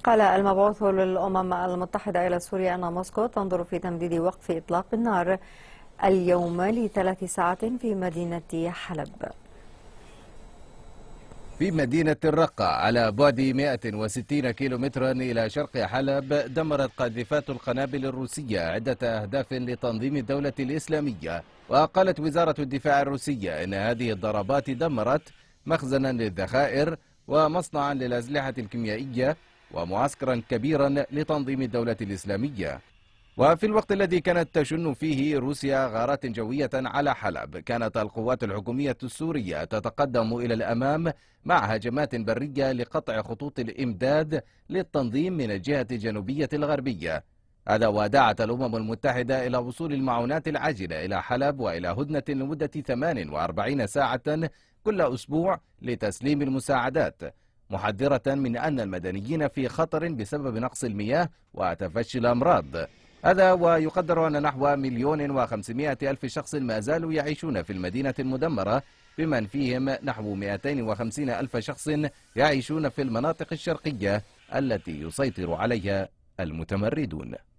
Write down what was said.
قال المبعوث للأمم المتحدة إلى سوريا أن موسكو تنظر في تمديد وقف إطلاق النار اليوم لثلاث ساعات في مدينة حلب في مدينة الرقة على بعد 160 كيلومترا إلى شرق حلب دمرت قاذفات القنابل الروسية عدة أهداف لتنظيم الدولة الإسلامية وقالت وزارة الدفاع الروسية أن هذه الضربات دمرت مخزنا للذخائر ومصنعا للأسلحة الكيميائية ومعسكرا كبيرا لتنظيم الدولة الإسلامية وفي الوقت الذي كانت تشن فيه روسيا غارات جوية على حلب كانت القوات الحكومية السورية تتقدم إلى الأمام مع هجمات برية لقطع خطوط الإمداد للتنظيم من الجهة الجنوبية الغربية هذا ودعت الأمم المتحدة إلى وصول المعونات العاجلة إلى حلب وإلى هدنة لمدة 48 ساعة كل أسبوع لتسليم المساعدات محذرة من أن المدنيين في خطر بسبب نقص المياه وتفشي الأمراض هذا ويقدر أن نحو مليون وخمسمائة ألف شخص ما زالوا يعيشون في المدينة المدمرة بمن فيهم نحو 250 ألف شخص يعيشون في المناطق الشرقية التي يسيطر عليها المتمردون